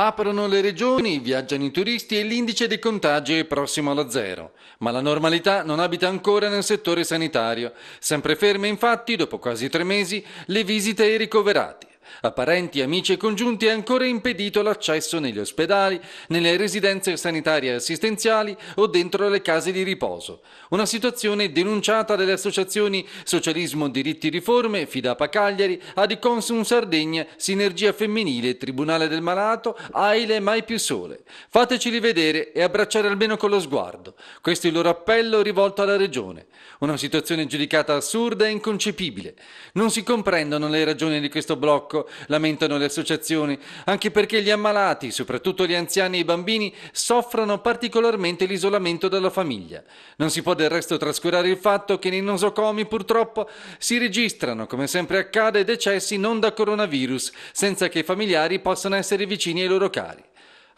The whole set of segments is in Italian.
Aprono le regioni, viaggiano i turisti e l'indice dei contagi è prossimo allo zero. Ma la normalità non abita ancora nel settore sanitario. Sempre ferme infatti, dopo quasi tre mesi, le visite ai ricoverati. A parenti, amici e congiunti è ancora impedito l'accesso negli ospedali, nelle residenze sanitarie assistenziali o dentro le case di riposo. Una situazione denunciata dalle associazioni Socialismo Diritti Riforme, Fidapa Cagliari, Adiconsum Sardegna, Sinergia Femminile, Tribunale del Malato, Aile Mai Più Sole. Fateci rivedere e abbracciare almeno con lo sguardo. Questo è il loro appello rivolto alla Regione. Una situazione giudicata assurda e inconcepibile. Non si comprendono le ragioni di questo blocco pubblico, lamentano le associazioni, anche perché gli ammalati, soprattutto gli anziani e i bambini, soffrono particolarmente l'isolamento dalla famiglia. Non si può del resto trascurare il fatto che nei nosocomi purtroppo si registrano, come sempre accade, decessi non da coronavirus, senza che i familiari possano essere vicini ai loro cari.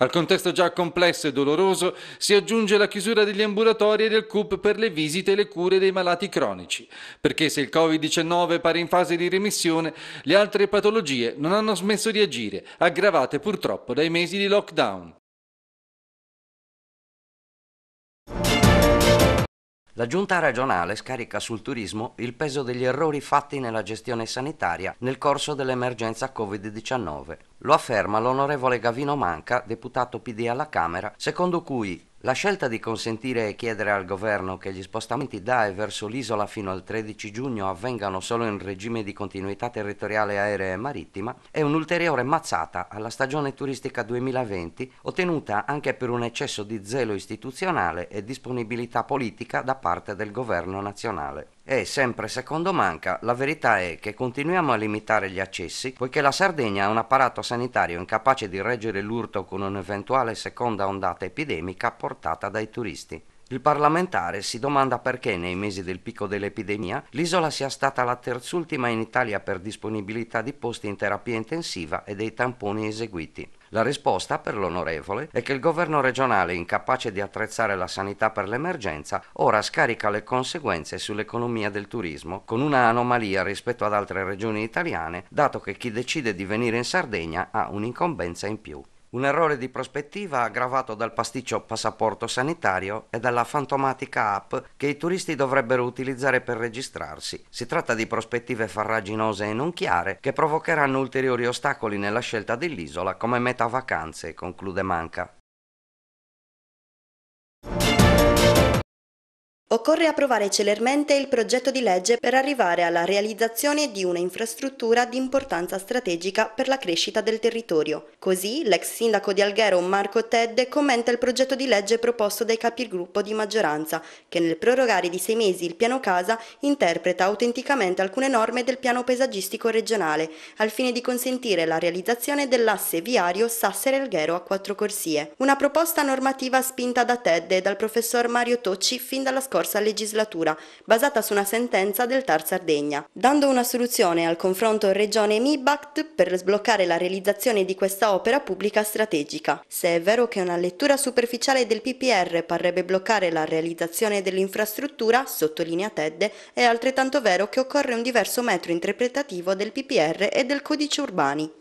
Al contesto già complesso e doloroso si aggiunge la chiusura degli ambulatori e del CUP per le visite e le cure dei malati cronici, perché se il Covid-19 pare in fase di remissione, le altre patologie non hanno smesso di agire, aggravate purtroppo dai mesi di lockdown. La giunta regionale scarica sul turismo il peso degli errori fatti nella gestione sanitaria nel corso dell'emergenza Covid-19. Lo afferma l'onorevole Gavino Manca, deputato PD alla Camera, secondo cui la scelta di consentire e chiedere al governo che gli spostamenti da e verso l'isola fino al 13 giugno avvengano solo in regime di continuità territoriale aerea e marittima è un'ulteriore mazzata alla stagione turistica 2020 ottenuta anche per un eccesso di zelo istituzionale e disponibilità politica da parte del governo nazionale. E sempre secondo Manca, la verità è che continuiamo a limitare gli accessi poiché la Sardegna ha un apparato sanitario incapace di reggere l'urto con un'eventuale seconda ondata epidemica portata dai turisti. Il parlamentare si domanda perché nei mesi del picco dell'epidemia l'isola sia stata la terzultima in Italia per disponibilità di posti in terapia intensiva e dei tamponi eseguiti. La risposta per l'onorevole è che il governo regionale, incapace di attrezzare la sanità per l'emergenza, ora scarica le conseguenze sull'economia del turismo, con una anomalia rispetto ad altre regioni italiane, dato che chi decide di venire in Sardegna ha un'incombenza in più. Un errore di prospettiva aggravato dal pasticcio passaporto sanitario e dalla fantomatica app che i turisti dovrebbero utilizzare per registrarsi. Si tratta di prospettive farraginose e non chiare che provocheranno ulteriori ostacoli nella scelta dell'isola come meta vacanze, conclude Manca. Occorre approvare celermente il progetto di legge per arrivare alla realizzazione di un'infrastruttura di importanza strategica per la crescita del territorio. Così l'ex sindaco di Alghero Marco Ted commenta il progetto di legge proposto dai capigruppo di maggioranza, che nel prorogare di sei mesi il piano casa interpreta autenticamente alcune norme del piano paesaggistico regionale, al fine di consentire la realizzazione dell'asse viario Sassere-Alghero a quattro corsie. Una proposta normativa spinta da Ted e dal professor Mario Tocci fin dalla scorsa scorsa legislatura, basata su una sentenza del Tar Sardegna, dando una soluzione al confronto Regione-MIBACT per sbloccare la realizzazione di questa opera pubblica strategica. Se è vero che una lettura superficiale del PPR parrebbe bloccare la realizzazione dell'infrastruttura, sottolinea Ted, è altrettanto vero che occorre un diverso metro interpretativo del PPR e del codice urbani.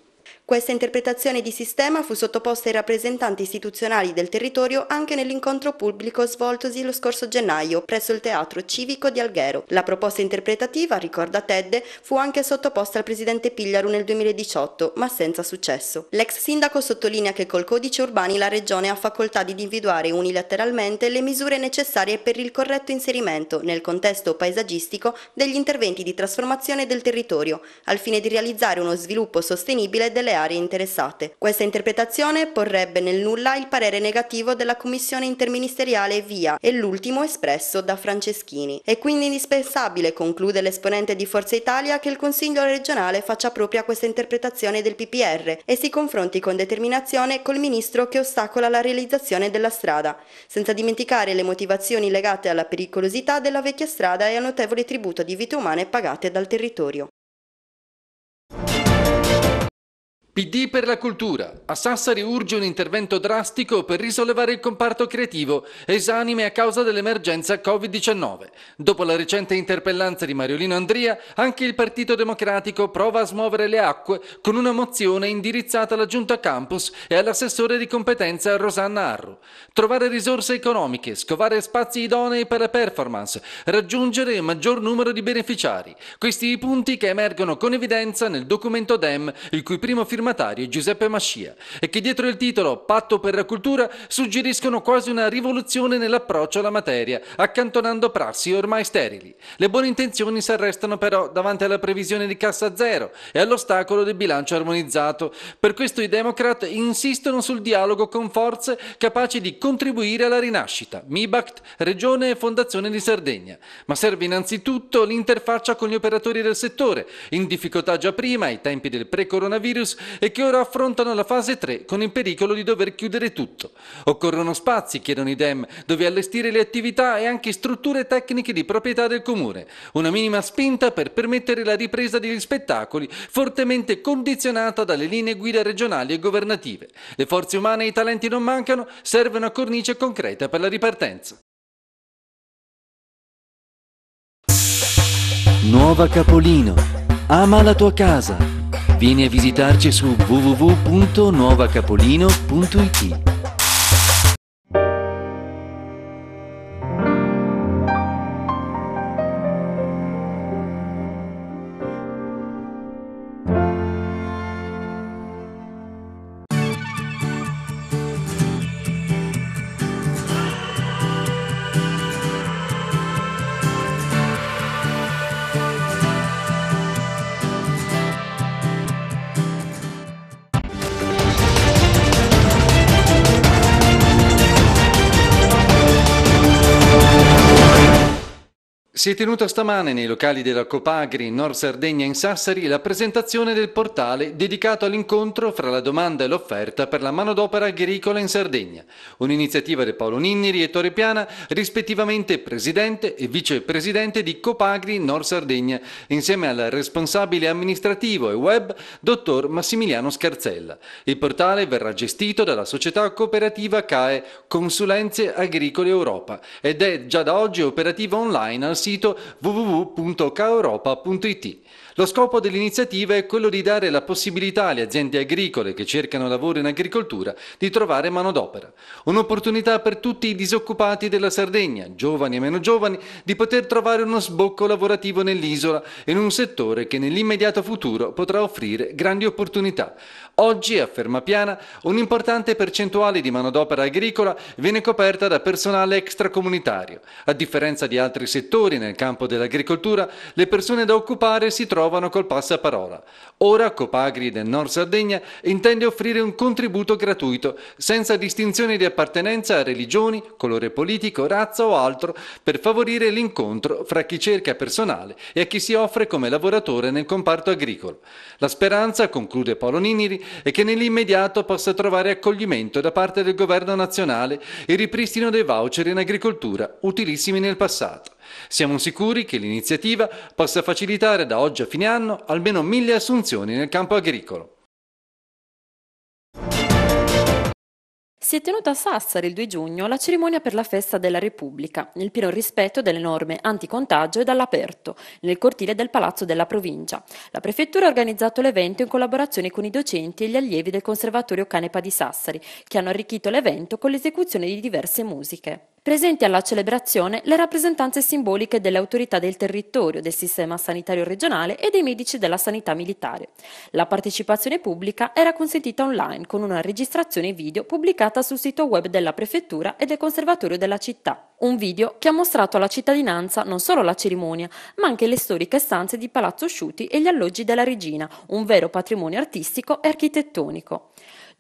Questa interpretazione di sistema fu sottoposta ai rappresentanti istituzionali del territorio anche nell'incontro pubblico svoltosi lo scorso gennaio presso il Teatro Civico di Alghero. La proposta interpretativa, ricorda Tedde, fu anche sottoposta al presidente Pigliaru nel 2018, ma senza successo. L'ex sindaco sottolinea che col codice urbani la regione ha facoltà di individuare unilateralmente le misure necessarie per il corretto inserimento nel contesto paesaggistico degli interventi di trasformazione del territorio, al fine di realizzare uno sviluppo sostenibile delle aree aree interessate. Questa interpretazione porrebbe nel nulla il parere negativo della Commissione interministeriale Via e l'ultimo espresso da Franceschini. È quindi indispensabile, conclude l'esponente di Forza Italia, che il Consiglio regionale faccia propria questa interpretazione del PPR e si confronti con determinazione col Ministro che ostacola la realizzazione della strada, senza dimenticare le motivazioni legate alla pericolosità della vecchia strada e al notevole tributo di vite umane pagate dal territorio. PD per la cultura. A Sassari urge un intervento drastico per risollevare il comparto creativo, esanime a causa dell'emergenza Covid-19. Dopo la recente interpellanza di Mariolino Andria, anche il Partito Democratico prova a smuovere le acque con una mozione indirizzata alla Giunta Campus e all'assessore di competenza Rosanna Arru. Trovare risorse economiche, scovare spazi idonei per la performance, raggiungere il maggior numero di beneficiari. Questi i punti che emergono con evidenza nel documento DEM, il cui primo firmatario firmatario Giuseppe Mascia e che dietro il titolo Patto per la cultura suggeriscono quasi una rivoluzione nell'approccio alla materia, accantonando prassi ormai sterili. Le buone intenzioni si arrestano però davanti alla previsione di cassa zero e all'ostacolo del bilancio armonizzato. Per questo i Democrat insistono sul dialogo con forze capaci di contribuire alla rinascita, MIBACT, Regione e Fondazione di Sardegna. Ma serve innanzitutto l'interfaccia con gli operatori del settore, in difficoltà già prima, ai tempi del pre-coronavirus, e che ora affrontano la fase 3 con il pericolo di dover chiudere tutto. Occorrono spazi, chiedono i DEM, dove allestire le attività e anche strutture tecniche di proprietà del comune. Una minima spinta per permettere la ripresa degli spettacoli, fortemente condizionata dalle linee guida regionali e governative. Le forze umane e i talenti non mancano, serve una cornice concreta per la ripartenza. Nuova Capolino. Ama la tua casa. Vieni a visitarci su www.nuovacapolino.it Si è tenuta stamane nei locali della Copagri in Nord Sardegna in Sassari la presentazione del portale dedicato all'incontro fra la domanda e l'offerta per la manodopera agricola in Sardegna, un'iniziativa di Paolo Ninniri e Torre Piana, rispettivamente presidente e vicepresidente di Copagri Nord Sardegna, insieme al responsabile amministrativo e web, dottor Massimiliano Scarzella. Il portale verrà gestito dalla società cooperativa CAE Consulenze Agricole Europa ed è già da oggi operativo online al sito sito www.caeuropa.it. Lo scopo dell'iniziativa è quello di dare la possibilità alle aziende agricole che cercano lavoro in agricoltura di trovare manodopera. Un'opportunità per tutti i disoccupati della Sardegna, giovani e meno giovani, di poter trovare uno sbocco lavorativo nell'isola in un settore che nell'immediato futuro potrà offrire grandi opportunità. Oggi, afferma Piana, un'importante percentuale di manodopera agricola viene coperta da personale extracomunitario. A differenza di altri settori, nel campo dell'agricoltura, le persone da occupare si trovano col passaparola. Ora Copagri del Nord Sardegna intende offrire un contributo gratuito, senza distinzione di appartenenza a religioni, colore politico, razza o altro, per favorire l'incontro fra chi cerca personale e a chi si offre come lavoratore nel comparto agricolo. La speranza, conclude Paolo Niniri, è che nell'immediato possa trovare accoglimento da parte del governo nazionale il ripristino dei voucher in agricoltura, utilissimi nel passato. Siamo sicuri che l'iniziativa possa facilitare da oggi a fine anno almeno mille assunzioni nel campo agricolo. Si è tenuta a Sassari il 2 giugno la cerimonia per la festa della Repubblica, nel pieno rispetto delle norme anticontagio e dall'aperto, nel cortile del Palazzo della Provincia. La Prefettura ha organizzato l'evento in collaborazione con i docenti e gli allievi del Conservatorio Canepa di Sassari, che hanno arricchito l'evento con l'esecuzione di diverse musiche. Presenti alla celebrazione le rappresentanze simboliche delle autorità del territorio, del sistema sanitario regionale e dei medici della sanità militare. La partecipazione pubblica era consentita online con una registrazione video pubblicata sul sito web della prefettura e del conservatorio della città. Un video che ha mostrato alla cittadinanza non solo la cerimonia, ma anche le storiche stanze di Palazzo Sciuti e gli alloggi della regina, un vero patrimonio artistico e architettonico.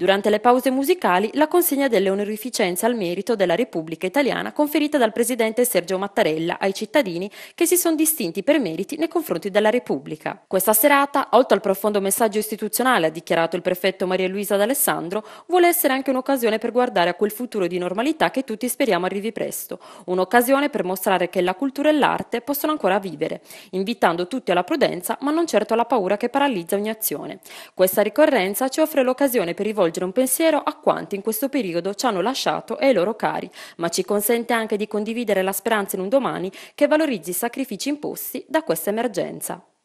Durante le pause musicali la consegna delle onorificenze al merito della Repubblica Italiana conferita dal presidente Sergio Mattarella ai cittadini che si sono distinti per meriti nei confronti della Repubblica. Questa serata, oltre al profondo messaggio istituzionale, ha dichiarato il prefetto Maria Luisa D'Alessandro, vuole essere anche un'occasione per guardare a quel futuro di normalità che tutti speriamo arrivi presto, un'occasione per mostrare che la cultura e l'arte possono ancora vivere, invitando tutti alla prudenza ma non certo alla paura che paralizza ogni azione. Questa ricorrenza ci offre l'occasione per rivolgere rivolgere un pensiero a quanti in questo periodo ci hanno lasciato e ai loro cari, ma ci consente anche di condividere la speranza in un domani che valorizzi i sacrifici imposti da questa emergenza.